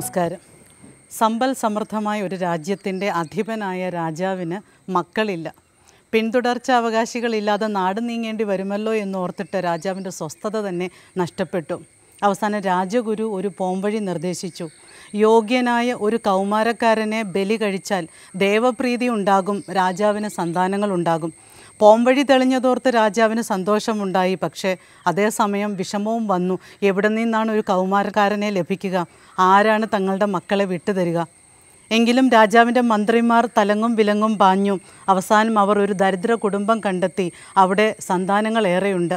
നമസ്കാരം സമ്പൽ സമൃദ്ധമായ ഒരു രാജ്യത്തിൻ്റെ അധിപനായ രാജാവിന് മക്കളില്ല പിന്തുടർച്ച അവകാശികളില്ലാതെ നാട് നീങ്ങേണ്ടി വരുമല്ലോ എന്നോർത്തിട്ട് രാജാവിൻ്റെ സ്വസ്ഥത തന്നെ നഷ്ടപ്പെട്ടു അവസാനം രാജഗുരു ഒരു പോംവഴി നിർദ്ദേശിച്ചു യോഗ്യനായ ഒരു കൗമാരക്കാരനെ ബലി കഴിച്ചാൽ ദേവപ്രീതി ഉണ്ടാകും രാജാവിന് സന്താനങ്ങൾ ഉണ്ടാകും പോംവഴി തെളിഞ്ഞതോർത്ത് രാജാവിന് സന്തോഷമുണ്ടായി പക്ഷേ അതേസമയം വിഷമവും വന്നു എവിടെ നിന്നാണ് ഒരു കൗമാരക്കാരനെ ലഭിക്കുക ആരാണ് തങ്ങളുടെ മക്കളെ വിട്ടുതരിക എങ്കിലും രാജാവിൻ്റെ മന്ത്രിമാർ തലങ്ങും വിലങ്ങും പാഞ്ഞു അവസാനം അവർ ഒരു ദരിദ്ര കുടുംബം കണ്ടെത്തി അവിടെ സന്താനങ്ങൾ ഏറെയുണ്ട്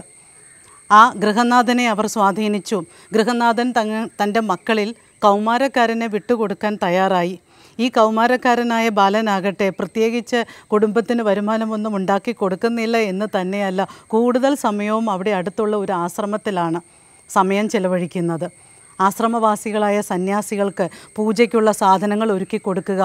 ആ ഗൃഹനാഥനെ അവർ സ്വാധീനിച്ചു ഗൃഹനാഥൻ തങ്ങ തൻ്റെ മക്കളിൽ കൗമാരക്കാരനെ വിട്ടുകൊടുക്കാൻ തയ്യാറായി ഈ കൗമാരക്കാരനായ ബാലനാകട്ടെ പ്രത്യേകിച്ച് കുടുംബത്തിന് വരുമാനമൊന്നും ഉണ്ടാക്കി കൊടുക്കുന്നില്ല എന്ന് തന്നെയല്ല കൂടുതൽ സമയവും അവിടെ അടുത്തുള്ള ഒരു ആശ്രമത്തിലാണ് സമയം ചെലവഴിക്കുന്നത് ആശ്രമവാസികളായ സന്യാസികൾക്ക് പൂജയ്ക്കുള്ള സാധനങ്ങൾ ഒരുക്കി കൊടുക്കുക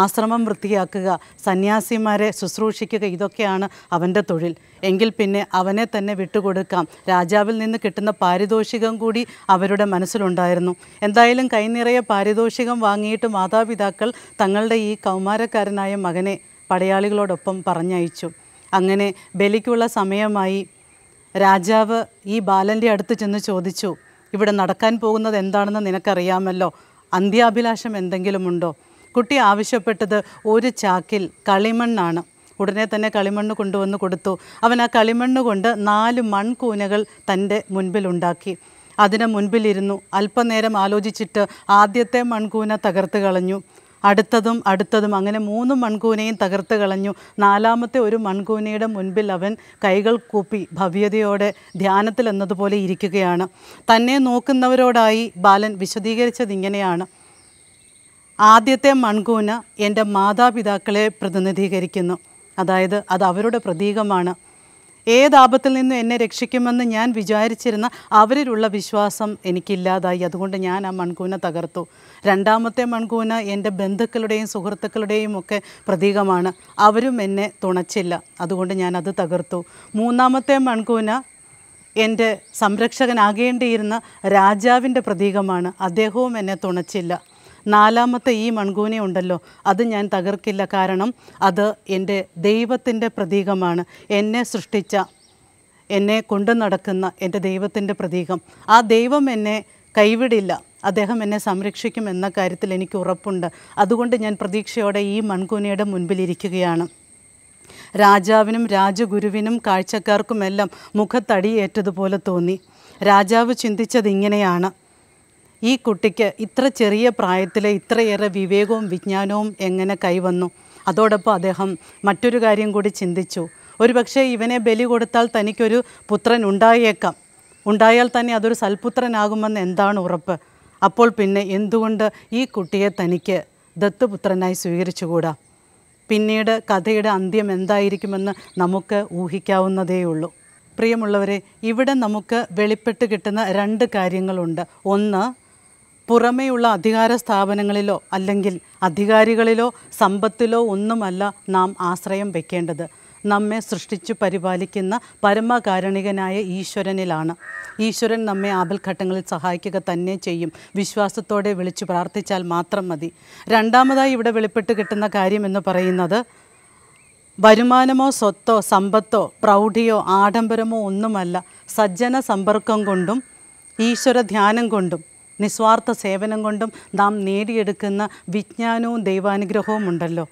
ആശ്രമം വൃത്തിയാക്കുക സന്യാസിമാരെ ശുശ്രൂഷിക്കുക ഇതൊക്കെയാണ് അവൻ്റെ തൊഴിൽ എങ്കിൽ പിന്നെ അവനെ തന്നെ വിട്ടുകൊടുക്കാം രാജാവിൽ നിന്ന് കിട്ടുന്ന പാരിതോഷികം കൂടി അവരുടെ മനസ്സിലുണ്ടായിരുന്നു എന്തായാലും കൈനിറയെ പാരിതോഷികം വാങ്ങിയിട്ട് മാതാപിതാക്കൾ തങ്ങളുടെ ഈ കൗമാരക്കാരനായ മകനെ പടയാളികളോടൊപ്പം പറഞ്ഞയച്ചു അങ്ങനെ ബലിക്കുള്ള സമയമായി രാജാവ് ഈ ബാലൻ്റെ അടുത്ത് ചെന്ന് ചോദിച്ചു ഇവിടെ നടക്കാൻ പോകുന്നത് എന്താണെന്ന് നിനക്കറിയാമല്ലോ അന്ത്യാഭിലാഷം എന്തെങ്കിലുമുണ്ടോ കുട്ടി ആവശ്യപ്പെട്ടത് ഒരു ചാക്കിൽ കളിമണ്ണാണ് ഉടനെ തന്നെ കളിമണ്ണ് കൊണ്ടുവന്ന് കൊടുത്തു അവൻ ആ കളിമണ്ണ് കൊണ്ട് നാല് മൺകൂനകൾ തൻ്റെ മുൻപിലുണ്ടാക്കി അതിന് മുൻപിലിരുന്നു അല്പനേരം ആലോചിച്ചിട്ട് ആദ്യത്തെ മൺകൂന തകർത്ത് കളഞ്ഞു അടുത്തതും അടുത്തതും അങ്ങനെ മൂന്ന് മൺകൂനയും തകർത്ത് കളഞ്ഞു നാലാമത്തെ ഒരു മൺകൂനയുടെ മുൻപിൽ അവൻ കൈകൾ കൂപ്പി ഭവ്യതയോടെ ധ്യാനത്തിൽ എന്നതുപോലെ ഇരിക്കുകയാണ് തന്നെ നോക്കുന്നവരോടായി ബാലൻ വിശദീകരിച്ചത് ഇങ്ങനെയാണ് ആദ്യത്തെ മൺകൂന എൻ്റെ മാതാപിതാക്കളെ പ്രതിനിധീകരിക്കുന്നു അതായത് അത് അവരുടെ പ്രതീകമാണ് ഏത് ആപത്തിൽ നിന്നും എന്നെ രക്ഷിക്കുമെന്ന് ഞാൻ വിചാരിച്ചിരുന്ന അവരിലുള്ള വിശ്വാസം എനിക്കില്ലാതായി അതുകൊണ്ട് ഞാൻ ആ മൺകൂന തകർത്തു രണ്ടാമത്തെ മൺകൂന എൻ്റെ ബന്ധുക്കളുടെയും സുഹൃത്തുക്കളുടെയും ഒക്കെ പ്രതീകമാണ് അവരും എന്നെ തുണച്ചില്ല അതുകൊണ്ട് ഞാൻ അത് തകർത്തു മൂന്നാമത്തെ മൺകൂന എൻ്റെ സംരക്ഷകനാകേണ്ടിയിരുന്ന രാജാവിൻ്റെ പ്രതീകമാണ് അദ്ദേഹവും എന്നെ തുണച്ചില്ല നാലാമത്തെ ഈ മൺകൂന ഉണ്ടല്ലോ അത് ഞാൻ തകർക്കില്ല കാരണം അത് എൻ്റെ ദൈവത്തിൻ്റെ പ്രതീകമാണ് എന്നെ സൃഷ്ടിച്ച എന്നെ കൊണ്ടു നടക്കുന്ന എൻ്റെ ദൈവത്തിൻ്റെ പ്രതീകം ആ ദൈവം എന്നെ കൈവിടില്ല അദ്ദേഹം എന്നെ സംരക്ഷിക്കും എന്ന കാര്യത്തിൽ എനിക്ക് ഉറപ്പുണ്ട് അതുകൊണ്ട് ഞാൻ പ്രതീക്ഷയോടെ ഈ മൺകൂനയുടെ മുൻപിലിരിക്കുകയാണ് രാജാവിനും രാജഗുരുവിനും കാഴ്ചക്കാർക്കുമെല്ലാം മുഖത്തടിയേറ്റതുപോലെ തോന്നി രാജാവ് ചിന്തിച്ചത് ഇങ്ങനെയാണ് ഈ കുട്ടിക്ക് ഇത്ര ചെറിയ പ്രായത്തിൽ ഇത്രയേറെ വിവേകവും വിജ്ഞാനവും എങ്ങനെ കൈവന്നു അതോടൊപ്പം അദ്ദേഹം മറ്റൊരു കാര്യം കൂടി ചിന്തിച്ചു പക്ഷേ ഇവനെ ബലി കൊടുത്താൽ തനിക്കൊരു പുത്രൻ ഉണ്ടായേക്കാം ഉണ്ടായാൽ തന്നെ അതൊരു സൽപുത്രനാകുമെന്ന് എന്താണ് ഉറപ്പ് അപ്പോൾ പിന്നെ എന്തുകൊണ്ട് ഈ കുട്ടിയെ തനിക്ക് ദത്തുപുത്രനായി സ്വീകരിച്ചുകൂടാ പിന്നീട് കഥയുടെ അന്ത്യം എന്തായിരിക്കുമെന്ന് നമുക്ക് ഊഹിക്കാവുന്നതേയുള്ളൂ പ്രിയമുള്ളവരെ ഇവിടെ നമുക്ക് വെളിപ്പെട്ട് കിട്ടുന്ന രണ്ട് കാര്യങ്ങളുണ്ട് ഒന്ന് പുറമേയുള്ള അധികാര സ്ഥാപനങ്ങളിലോ അല്ലെങ്കിൽ അധികാരികളിലോ സമ്പത്തിലോ ഒന്നുമല്ല നാം ആശ്രയം വെക്കേണ്ടത് നമ്മെ സൃഷ്ടിച്ചു പരിപാലിക്കുന്ന പരമകാരുണികനായ ഈശ്വരനിലാണ് ഈശ്വരൻ നമ്മെ ആപൽഘട്ടങ്ങളിൽ സഹായിക്കുക തന്നെ ചെയ്യും വിശ്വാസത്തോടെ വിളിച്ചു പ്രാർത്ഥിച്ചാൽ മാത്രം മതി രണ്ടാമതായി ഇവിടെ വെളിപ്പെട്ട് കിട്ടുന്ന കാര്യം എന്ന് പറയുന്നത് വരുമാനമോ സ്വത്തോ സമ്പത്തോ പ്രൗഢിയോ ആഡംബരമോ ഒന്നുമല്ല സജ്ജന സമ്പർക്കം കൊണ്ടും ഈശ്വര ധ്യാനം കൊണ്ടും നിസ്വാർത്ഥ സേവനം കൊണ്ടും നാം നേടിയെടുക്കുന്ന വിജ്ഞാനവും ദൈവാനുഗ്രഹവും ഉണ്ടല്ലോ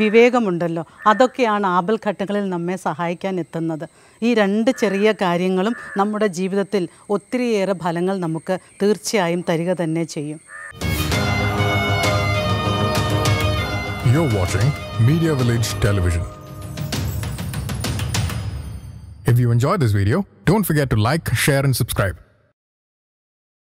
വിവേകമുണ്ടല്ലോ അതൊക്കെയാണ് ആപൽഘട്ടങ്ങളിൽ നമ്മെ സഹായിക്കാൻ എത്തുന്നത് ഈ രണ്ട് ചെറിയ കാര്യങ്ങളും നമ്മുടെ ജീവിതത്തിൽ ഒത്തിരിയേറെ ഫലങ്ങൾ നമുക്ക് തീർച്ചയായും തരിക തന്നെ ചെയ്യും You're watching Media Village Television. If you enjoyed this video, don't forget to like, share and subscribe.